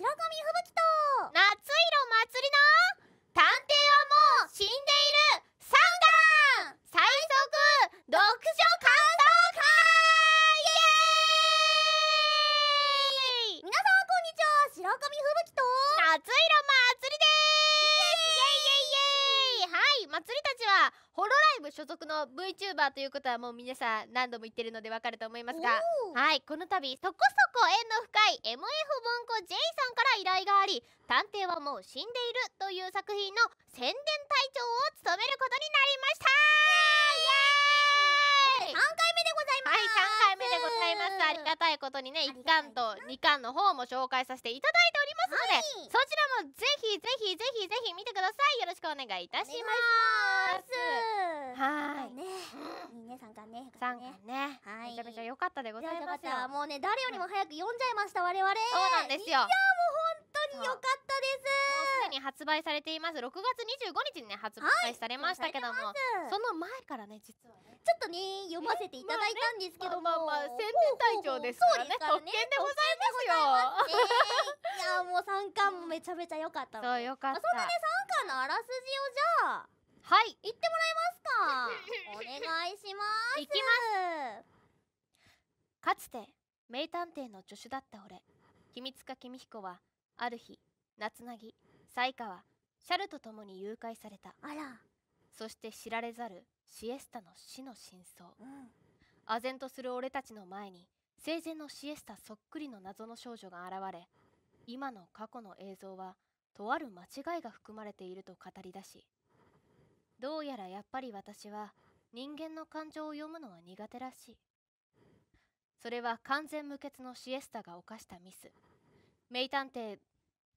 白吹雪とホロライブ所属の VTuber ということはもう皆さん何度も言ってるのでわかると思いますがはいこの度そこそこ縁の深い MF 文庫 J さんから依頼があり「探偵はもう死んでいる」という作品の宣伝隊長を務めることになりましたはい、三回目でございますありがたいことにね一巻と二巻の方も紹介させていただいておりますので、はい、そちらもぜひぜひぜひぜひ見てくださいよろしくお願いいたしますはいね、いいね3巻ね三巻ねはいめちゃめちゃ良かったでございますよもうね誰よりも早く読んじゃいました我々そうなんですよいやもう本当に良かった。発売されています6月25日にね発売されましたけども、はい、その前からね実はねちょっとね読ませていただいたんですけども、まあね、まあまあ宣伝隊長ですからね特権でございますよ、えー、いやもう三巻もめちゃめちゃ良かったそう良かった、まあ、そんなね3巻のあらすじをじゃあはい言ってもらえますかお願いしますいきますかつて名探偵の助手だった俺君塚公彦はある日夏凪サイカはシャルと共に誘拐されたあらそして知られざるシエスタの死の真相、うん、唖然とする俺たちの前に生前のシエスタそっくりの謎の少女が現れ今の過去の映像はとある間違いが含まれていると語り出しどうやらやっぱり私は人間の感情を読むのは苦手らしいそれは完全無欠のシエスタが犯したミス名探偵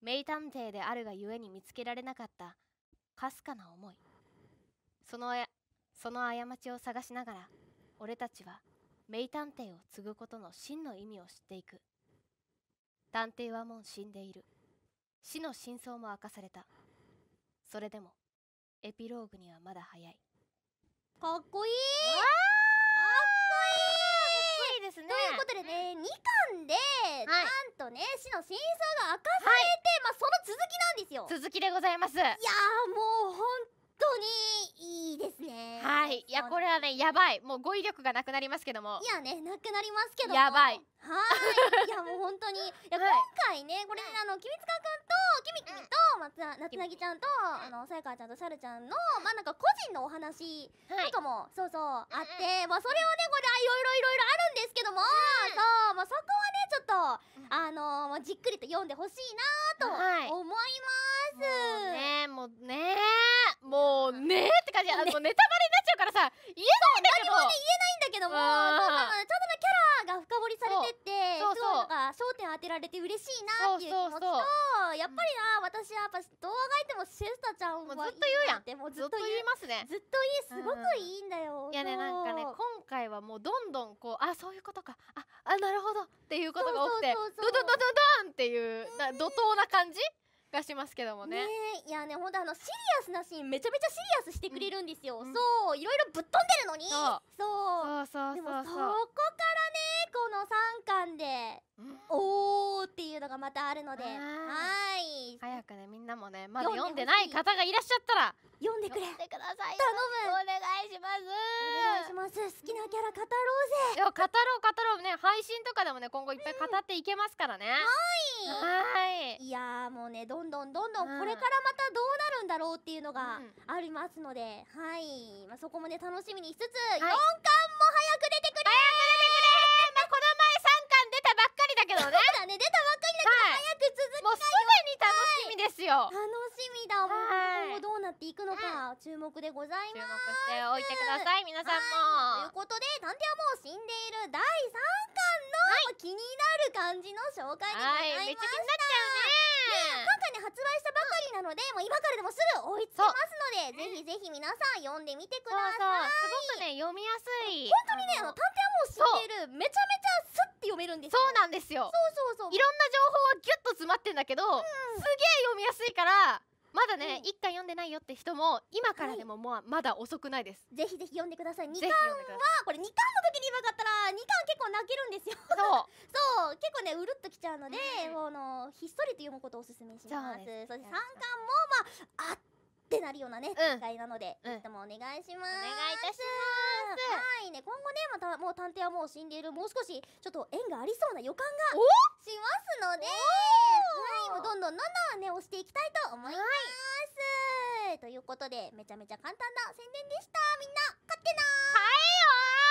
名探偵であるがゆえに見つけられなかったかすかな思いそのその過ちを探しながら俺たちは名探偵を継ぐことの真の意味を知っていく探偵はもう死んでいる死の真相も明かされたそれでもエピローグにはまだ早いかっこいいかっこいいですねということでね、うん、2巻でとね死の真相が明かされて、はい、まあその続きなんですよ続きでございますいやもう本常にいいですねはいいやこれはねやばいもう語彙力がなくなりますけどもいやねなくなりますけどやばいはいいやもう本当に いや、今回ねこれ、あの君塚くんときみきみと松なつなぎちゃんと、あのさやかちゃんとしゃるちゃんの、まあなんか個人のお話とかも、そうそうあって、まあそれをねこれいろいろいろいろあるんですけども、そうまあそこはねちょっとあのじっくりと読んでほしいなと思います、ますねもうねもうねって感じ、ね、もうネタバレになっちゃうからさ言えないんだけど何も、ね、言えないんだけども、うん、ちょっとキャラが深掘りされてってそうそうか焦点当てられて嬉しいなっていう気持ちとやっぱりな私はやっぱどうあがいてもシェスタちゃんはずっと言うやんずっと言いますねずっといいすごくいいんだよ、いやねなんかね今回はもうどんどんこうあそういうことかああなるほどっていうことが多くてドドドドドンっていう怒涛な感じがしますけどもねいやねほんとあのシリアスなシーンめちゃめちゃシリアスしてくれるんですよ、うん、そういろいろぶっ飛んでるのにそうそうでもそこからねこの3巻で、うん、おーっていうのがまたあるのではい早くねみんなもねまだ読んでない方がいらっしゃったら読んでくれてください頼むお願いしのキャラ語ろうぜいや語ろう語ろうね配信とかでもね今後いっぱい語っていけますからね、うん、はいいやもうねどんどんどんどんこれからまたどうなるんだろうっていうのがありますので、うん、はい、まあ、そこもね楽しみにしつつ、はい、巻も早く出てくれ早く出てくれまあこの前三巻出たばっかりだけどねそうだね出たばっかりだけど早く続きたい、はもうすでに楽しみですよ楽しみだもう今後どうなっていくのか、注目でございます注目しておいてください皆さんも、はい、ということで「探偵はもう死んでいる」第三巻の気になる感じの紹介でございました、はい、めっちゃ気になっちゃうね、ね、今回ね発売したばかりなので、うん、もう今からでもすぐ追いつけますのでぜひぜひ皆さん読んでみてくださいすごくね読みやすい本当にねあの探偵はもう死んでいるめちゃめちゃすって読めるんですそうなんですよそうそうそういろんな情報はギュッと詰まってんだけど、うん、すげえ読みやすいからまだね、うん、巻読んでないよって人も今からでももうまだ遅くないです、ぜひぜひ読んでください二巻はこれ二巻の時に今かったら二巻結構泣けるんですよそうそう結構ねうるっときちゃうので、うん、のひっそりと読むことをおすすめしますそして3巻もまああってなるようなね、展開なので、ぜひともお願いします。お願いいたします。はいね、今後ね、またもう探偵はもう死んでいる、もう少しちょっと縁がありそうな予感がしますので、はい、もうどんどんどんどんね、押していきたいと思います。はい、ということで、めちゃめちゃ簡単な宣伝でした。みんな、勝ってなはいよ